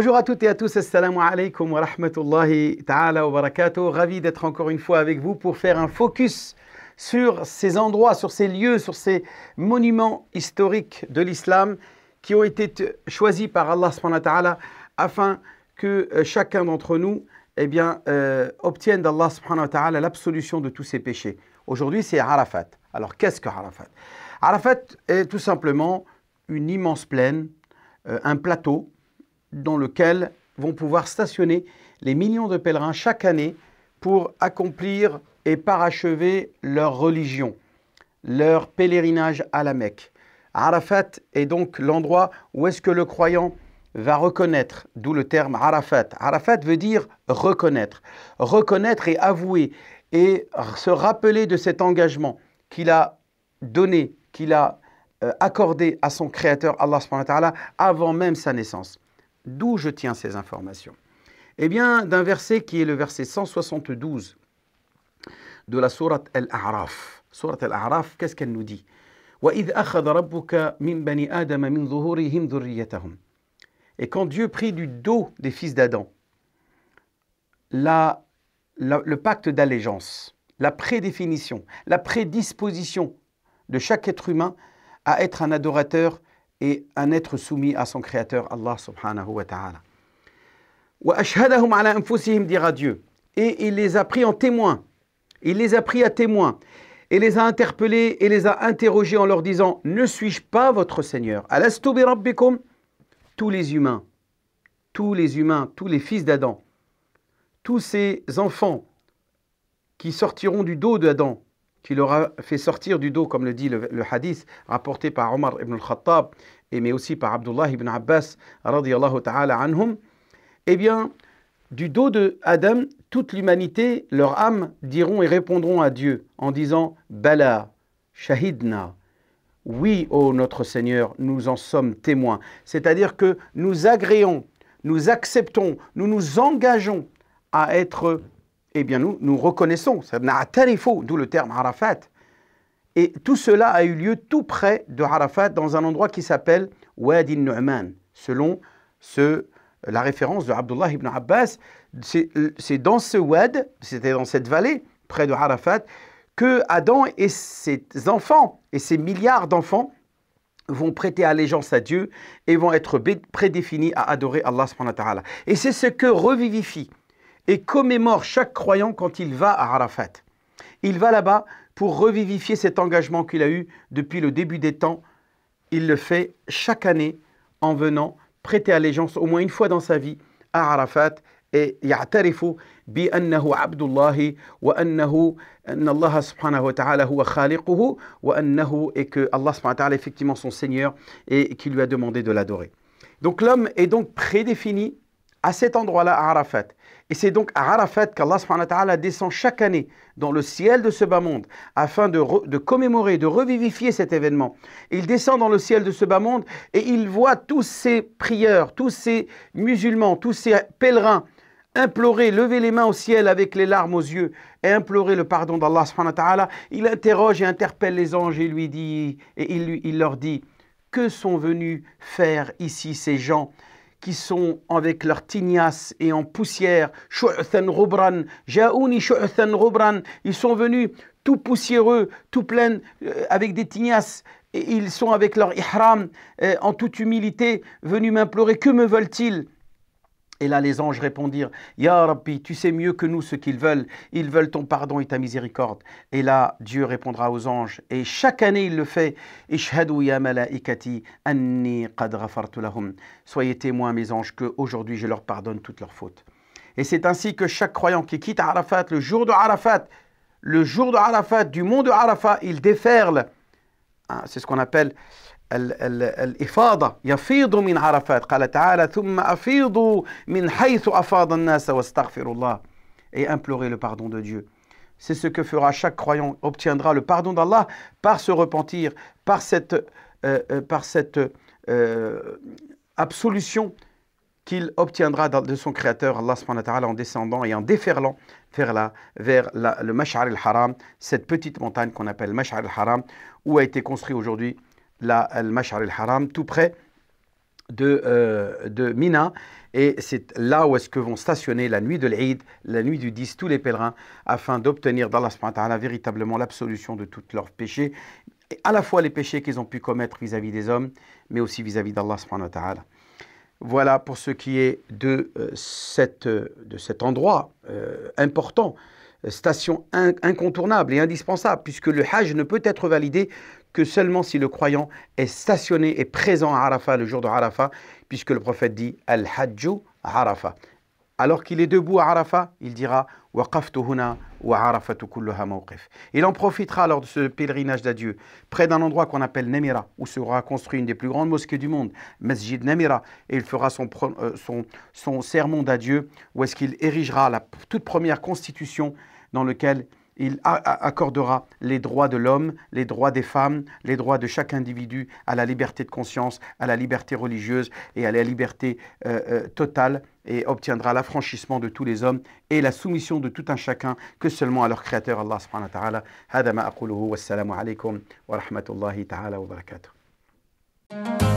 Bonjour à toutes et à tous, assalamu alaikum wa rahmatullahi ta'ala wa barakatuh. Ravi d'être encore une fois avec vous pour faire un focus sur ces endroits, sur ces lieux, sur ces monuments historiques de l'islam qui ont été choisis par Allah ta'ala afin que euh, chacun d'entre nous eh bien, euh, obtienne d'Allah ta'ala l'absolution de tous ses péchés. Aujourd'hui, c'est Arafat. Alors, qu'est-ce que Arafat Arafat est tout simplement une immense plaine, euh, un plateau, dans lequel vont pouvoir stationner les millions de pèlerins chaque année pour accomplir et parachever leur religion, leur pèlerinage à la Mecque. Arafat est donc l'endroit où est-ce que le croyant va reconnaître, d'où le terme Arafat. Arafat veut dire reconnaître, reconnaître et avouer et se rappeler de cet engagement qu'il a donné, qu'il a euh, accordé à son créateur Allah avant même sa naissance. D'où je tiens ces informations Eh bien, d'un verset qui est le verset 172 de la sourate Al-A'raf. Sourate Al-A'raf, qu'est-ce qu'elle nous dit et quand Dieu prit du dos des fils d'Adam le pacte d'allégeance, la prédéfinition, la prédisposition de chaque être humain à être un adorateur et un être soumis à son Créateur, Allah subhanahu wa ta'ala. dira Dieu. Et il les a pris en témoin. Il les a pris à témoin. Et les a interpellés et les a interrogés en leur disant Ne suis-je pas votre Seigneur Alastu bi Tous les humains, tous les humains, tous les fils d'Adam, tous ces enfants qui sortiront du dos d'Adam, qui l'aura fait sortir du dos, comme le dit le, hadith rapporté par Omar ibn al-Khattab, et mais aussi par Abdullah ibn Abbas, radiallahu ta'ala anhum. Eh bien, du dos de Adam, toute l'humanité, leur âme, diront et répondront à Dieu en disant Bala, Shahidna. Oui, ô notre Seigneur, nous en sommes témoins. C'est-à-dire que nous agréons, nous acceptons, nous nous engageons à être eh bien nous, nous reconnaissons, d'où le terme Arafat. Et tout cela a eu lieu tout près de Arafat, dans un endroit qui s'appelle Wadi Nu'man, selon ce, la référence de Abdullah ibn Abbas. C'est dans ce Wad, c'était dans cette vallée, près de Arafat, que Adam et ses enfants, et ses milliards d'enfants, vont prêter allégeance à Dieu et vont être prédéfinis à adorer Allah. Et c'est ce que revivifie et commémore chaque croyant quand il va à Arafat. Il va là-bas pour revivifier cet engagement qu'il a eu depuis le début des temps. Il le fait chaque année en venant prêter allégeance au moins une fois dans sa vie à Arafat et يعترف khaliquhu et que Allah subhanahu wa ta'ala effectivement son Seigneur et qui lui a demandé de l'adorer. Donc l'homme est donc prédéfini à cet endroit-là, à Arafat. Et c'est donc à Arafat qu'Allah descend chaque année dans le ciel de ce bas monde afin de, commémorer, de revivifier cet événement. Il descend dans le ciel de ce bas monde et il voit tous ces prieurs, tous ces musulmans, tous ces pèlerins implorer, lever les mains au ciel avec les larmes aux yeux et implorer le pardon d'Allah Il interroge et interpelle les anges et lui dit, et il leur dit, que sont venus faire ici ces gens qui sont avec leurs tignasses et en poussière. Ils sont venus tout poussiéreux, tout pleins, euh, avec des tignasses. Et ils sont avec leur ihram, euh, en toute humilité, venus m'implorer. Que me veulent-ils et là, les anges répondirent Ya Rabbi, tu sais mieux que nous ce qu'ils veulent. Ils veulent ton pardon et ta miséricorde. Et là, Dieu répondra aux anges. Et chaque année, il le fait Soyez témoins, mes anges, que aujourd'hui je leur pardonne toutes leurs fautes. Et c'est ainsi que chaque croyant qui quitte Arafat, le jour de Arafat, le jour de Arafat, du monde de Arafat, il déferle. Ah, c'est ce qu'on appelle et implorer le pardon de Dieu. C'est ce que fera chaque croyant, obtiendra le pardon d'Allah par se repentir, par cette, euh, euh, par cette euh, absolution qu'il obtiendra de son Créateur, Allah en descendant et en déferlant vers, vers le Mash'ar al-Haram, cette petite montagne qu'on appelle Mash'ar al-Haram, où a été construit aujourd'hui Al-Mash'ar al-Haram, tout près euh, de, Mina. Et c'est là où est-ce que vont stationner la nuit de l'Aïd, la nuit du 10, tous les pèlerins, afin d'obtenir d'Allah véritablement l'absolution de tous leurs péchés, et à la fois les péchés qu'ils ont pu commettre vis-à-vis des hommes, mais aussi vis-à-vis d'Allah Voilà pour ce qui est de, euh, euh, cet endroit important station incontournable et indispensable, puisque le Hajj ne peut être validé que seulement si le croyant est stationné et présent à Arafat le jour de Arafat, puisque le prophète dit Al-Hajju Arafat. Alors qu'il est debout à Arafat, il dira Waqaftu il en profitera lors de ce pèlerinage d'adieu, près d'un endroit qu'on appelle Nemira où sera construite une des plus grandes mosquées du monde, Masjid Nemira. et il fera son, euh, son, son sermon d'adieu, où est-ce qu'il érigera la toute première constitution dans laquelle il accordera les droits de l'homme, les droits des femmes, les droits de chaque individu à la liberté de conscience, à la liberté religieuse et à la liberté euh, euh, totale et obtiendra l'affranchissement de tous les hommes et la soumission de tout un chacun que seulement à leur créateur Allah subhanahu wa ta'ala. wa alaykum wa rahmatullahi wa barakatuh.